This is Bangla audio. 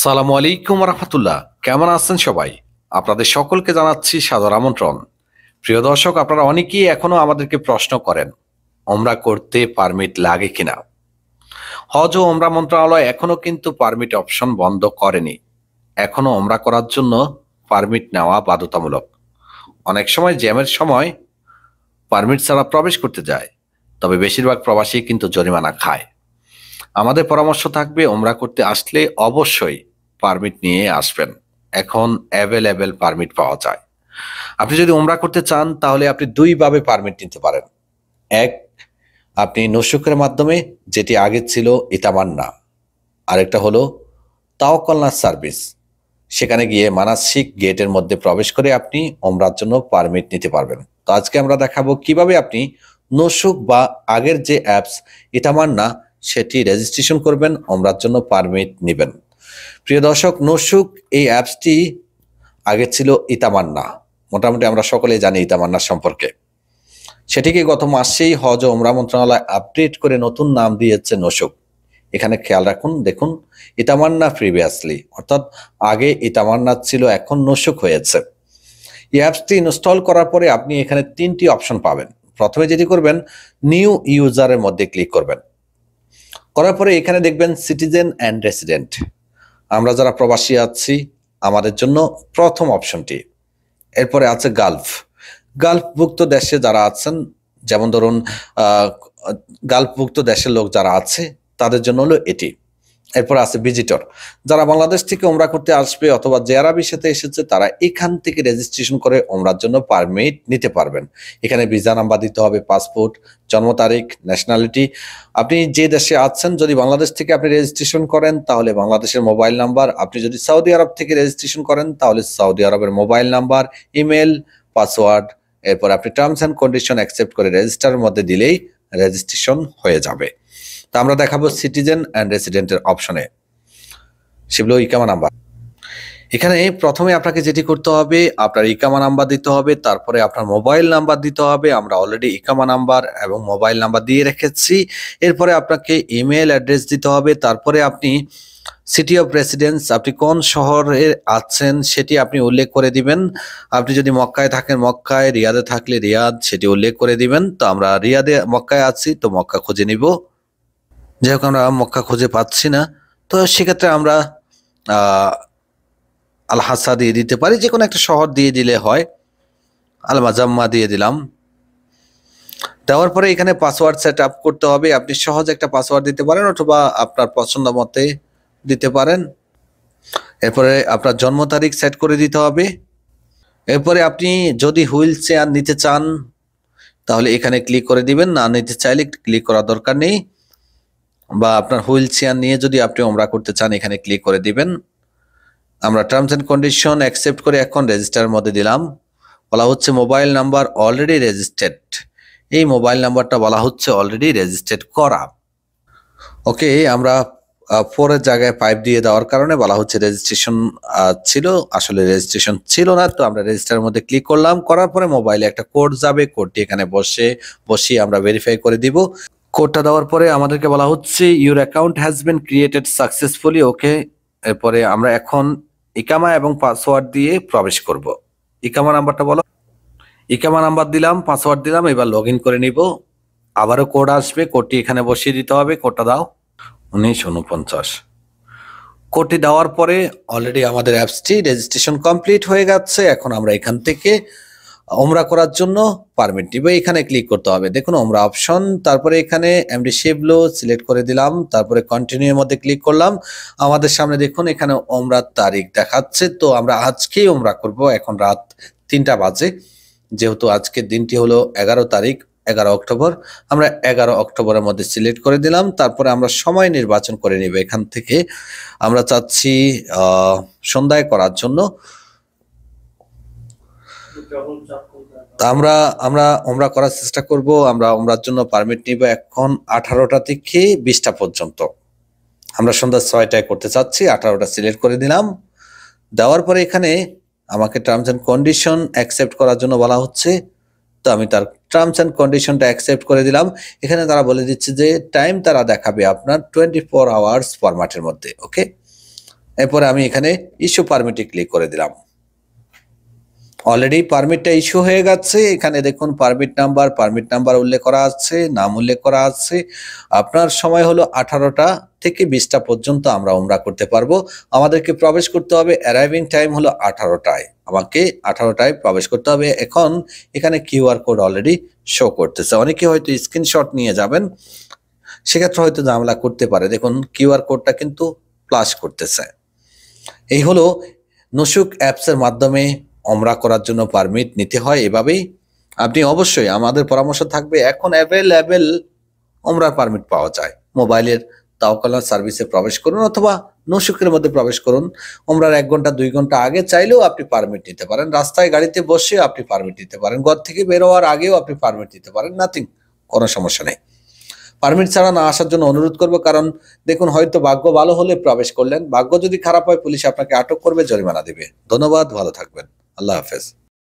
সালাম আলাইকুম রহমতুল্লাহ কেমন আছেন সবাই আপনাদের সকলকে জানাচ্ছি সাদর আমন্ত্রণ প্রিয় দর্শক আপনারা অনেকেই এখনও আমাদেরকে প্রশ্ন করেন ওমরা করতে পারমিট লাগে কিনা হজ ও ওমরা মন্ত্রণালয় এখনও কিন্তু পারমিট অপশন বন্ধ করেনি এখনো ওমরা করার জন্য পারমিট নেওয়া বাধ্যতামূলক অনেক সময় জ্যামের সময় পারমিট ছাড়া প্রবেশ করতে যায় তবে বেশিরভাগ প্রবাসী কিন্তু জরিমানা খায় আমাদের পরামর্শ থাকবে ওমরা করতে আসলে অবশ্যই পারমিট নিয়ে আসবেন এখন অ্যাভেলেবেল পারমিট পাওয়া যায় আপনি যদি ওমরা করতে চান তাহলে আপনি দুইভাবে পারমিট নিতে পারেন এক আপনি নসুকের মাধ্যমে যেটি আগে ছিল ইতামান্না আরেকটা হলো তাওকলনাথ সার্ভিস সেখানে গিয়ে মানাসিক গেটের মধ্যে প্রবেশ করে আপনি ওমরার জন্য পারমিট নিতে পারবেন তো আজকে আমরা দেখাবো কিভাবে আপনি নসুক বা আগের যে অ্যাপস না সেটি রেজিস্ট্রেশন করবেন ওমরার জন্য পারমিট নেবেন প্রিয় দর্শক নসুক এই অ্যাপসটি আগে ছিল ইতামান্না মোটামুটি আমরা সকলেই জানি ইতামান্নার সম্পর্কে সেটিকে গত মাসেই হজ ওমরা মন্ত্রণালয় আপডেট করে নতুন নাম দিয়েছে নসুক এখানে খেয়াল রাখুন দেখুন ইতামান্না প্রিভিয়াসলি অর্থাৎ আগে ইতামান্না ছিল এখন নসুক হয়েছে এই অ্যাপসটি ইনস্টল করার পরে আপনি এখানে তিনটি অপশন পাবেন প্রথমে যেটি করবেন নিউ ইউজারের মধ্যে ক্লিক করবেন করার পরে এখানে দেখবেন সিটিজেন অ্যান্ড রেসিডেন্ট আমরা যারা প্রবাসী আছি আমাদের জন্য প্রথম অপশনটি এরপরে আছে গালফ গালফভুক্ত দেশে যারা আছেন যেমন ধরুন গালফভুক্ত দেশের লোক যারা আছে তাদের জন্য হলো এটি এরপর আছে ভিজিটর যারা বাংলাদেশ থেকে ওমরা করতে আসবে অথবা আরবির সাথে এসেছে তারা এখান থেকে রেজিস্ট্রেশন করে ওমরার জন্য পারমিট নিতে পারবেন এখানে ভিসা নাম্বার দিতে হবে পাসপোর্ট জন্ম তারিখ ন্যাশনালিটি আপনি যে দেশে আছেন যদি বাংলাদেশ থেকে আপনি রেজিস্ট্রেশন করেন তাহলে বাংলাদেশের মোবাইল নাম্বার আপনি যদি সৌদি আরব থেকে রেজিস্ট্রেশন করেন তাহলে সৌদি আরবের মোবাইল নাম্বার ইমেল পাসওয়ার্ড এরপর আপনি টার্মস অ্যান্ড কন্ডিশন অ্যাকসেপ্ট করে রেজিস্টারের মধ্যে দিলেই রেজিস্ট্রেশন হয়ে যাবে তা আমরা দেখাবো সিটিজেন অ্যান্ড রেসিডেন্টের অপশনে সেগুলো ইকামা নাম্বার এখানে প্রথমে আপনাকে যেটি করতে হবে আপনার ইকামা নাম্বার দিতে হবে তারপরে আপনার মোবাইল নাম্বার দিতে হবে আমরা অলরেডি ইকামা নাম্বার এবং মোবাইল নাম্বার দিয়ে রেখেছি এরপরে আপনাকে ইমেল অ্যাড্রেস দিতে হবে তারপরে আপনি সিটি অফ রেসিডেন্স আপনি কোন শহরে আছেন সেটি আপনি উল্লেখ করে দিবেন আপনি যদি মক্কায় থাকেন মক্কায় রিয়াদে থাকলে রিয়াদ সেটি উল্লেখ করে দিবেন তো আমরা রিয়াদে মক্কায় আছি তো মক্কা খুঁজে নিব যাই হোক আমরা মক্কা খুঁজে পাচ্ছি না তো সেক্ষেত্রে আমরা আল হাসা দিয়ে দিতে পারি যে কোনো একটা শহর দিয়ে দিলে হয় আল মাজাম্মা দিয়ে দিলাম দেওয়ার পরে এখানে পাসওয়ার্ড সেট আপ করতে হবে আপনি সহজ একটা পাসওয়ার্ড দিতে পারেন অথবা আপনার পছন্দ মতে দিতে পারেন এরপরে আপনার জন্ম তারিখ সেট করে দিতে হবে এরপরে আপনি যদি হুইল চেয়ার নিতে চান তাহলে এখানে ক্লিক করে দিবেন না নিতে চাইলে ক্লিক করা দরকার নেই বা আপনার হুইল চেয়ার নিয়ে যদি আপনি ওমরা করতে চান এখানে ক্লিক করে দিবেন আমরা টার্মস অ্যান্ড কন্ডিশন অ্যাকসেপ্ট করে এখন রেজিস্টার মধ্যে দিলাম বলা হচ্ছে মোবাইল নাম্বার অলরেডি রেজিস্টার্ড এই মোবাইল নাম্বারটা বলা হচ্ছে অলরেডি রেজিস্টার্ড করা ওকে আমরা ফোরের জায়গায় পাইপ দিয়ে দেওয়ার কারণে বলা হচ্ছে রেজিস্ট্রেশন ছিল আসলে রেজিস্ট্রেশন ছিল না তো আমরা রেজিস্টারের মধ্যে ক্লিক করলাম করার পরে মোবাইলে একটা কোড যাবে কোডটি এখানে বসে বসিয়ে আমরা ভেরিফাই করে দিব কোডটা দেওয়ার পরে আমাদেরকে বলা হচ্ছে your account has been created successfully okay এরপরে আমরা এখন ইকামা এবং পাসওয়ার্ড দিয়ে প্রবেশ করব ইকামা নাম্বারটা বলো ইকামা নাম্বার দিলাম পাসওয়ার্ড দিলাম এবার লগ করে নিব আবারও কোড আসবে কোডটি এখানে বসিয়ে দিতে হবে কোডটা দাও উনিশ উনপঞ্চাশ কোডটি দেওয়ার পরে অলরেডি আমাদের অ্যাপসটি রেজিস্ট্রেশন কমপ্লিট হয়ে গেছে এখন আমরা এখান থেকে ওমরা করার জন্য পারমিট নিব এখানে ক্লিক করতে হবে দেখুন ওমরা অপশন তারপরে এখানে এমডি শেবলো সিলেক্ট করে দিলাম তারপরে কন্টিনিউর মধ্যে ক্লিক করলাম আমাদের সামনে দেখুন এখানে ওমরার তারিখ দেখাচ্ছে তো আমরা আজকেই ওমরা করব এখন রাত তিনটা বাজে যেহেতু আজকের দিনটি হলো এগারো তারিখ এগারো অক্টোবর আমরা এগারো অক্টোবরের মধ্যে সিলেক্ট করে দিলাম তারপরে আমরা সময় নির্বাচন করে নিব এখান থেকে আমরা চাচ্ছি সন্ধ্যায় করার জন্য আমরা আমরা ওমরা করার চেষ্টা করব আমরা ওমরার জন্য পারমিট নিব এখন আঠারোটা থেকে বিশটা পর্যন্ত আমরা সন্ধ্যা ছয়টায় করতে চাচ্ছি আঠারোটা সিলেক্ট করে দিলাম দেওয়ার পরে এখানে আমাকে টার্মস অ্যান্ড কন্ডিশন অ্যাকসেপ্ট করার জন্য বলা হচ্ছে তো আমি তার টার্মস অ্যান্ড কন্ডিশনটা অ্যাকসেপ্ট করে দিলাম এখানে তারা বলে দিচ্ছে যে টাইম তারা দেখাবে আপনার টোয়েন্টি ফোর আওয়ার্স ফরম্যাটের মধ্যে ওকে এরপরে আমি এখানে ইস্যু পারমিটে ক্লিক করে দিলাম অলরেডি পারমিটটা ইস্যু হয়ে গেছে এখানে দেখুন পারমিট নাম্বার পারমিট নাম্বার উল্লেখ করা আছে নাম উল্লেখ করা আছে আপনার সময় হলো আঠারোটা থেকে বিশটা পর্যন্ত আমরা উমরা করতে পারবো আমাদেরকে প্রবেশ করতে হবে অ্যারাইভিং টাইম হলো আঠারোটায় আমাকে আঠারোটায় প্রবেশ করতে হবে এখন এখানে কিউআর কোড অলরেডি শো করতেছে অনেকে হয়তো স্ক্রিনশট নিয়ে যাবেন সেক্ষেত্রে হয়তো ঝামেলা করতে পারে দেখুন কিউআর কোডটা কিন্তু প্লাস করতেছে এই হলো নসুক অ্যাপসের মাধ্যমে অমরা করার জন্য পারমিট নিতে হয় এভাবেই আপনি অবশ্যই আমাদের পরামর্শ থাকবে এখন অ্যাভেলেবেল অমরার পারমিট পাওয়া যায় মোবাইলের তাওকালা সার্ভিসে প্রবেশ করুন অথবা নশুকের মধ্যে প্রবেশ করুন ওমরার এক ঘন্টা দুই ঘন্টা আগে চাইলেও আপনি পারমিট নিতে পারেন রাস্তায় গাড়িতে বসে আপনি পারমিট নিতে পারেন ঘর থেকে বেরোয়ার আগেও আপনি পারমিট নিতে পারেন নাথিং কোনো সমস্যা নেই পারমিট ছাড়া না আসার জন্য অনুরোধ করবো কারণ দেখুন হয়তো ভাগ্য ভালো হলে প্রবেশ করলেন ভাগ্য যদি খারাপ হয় পুলিশ আপনাকে আটক করবে জরিমানা দেবে ধন্যবাদ ভালো থাকবেন Allah Hafiz.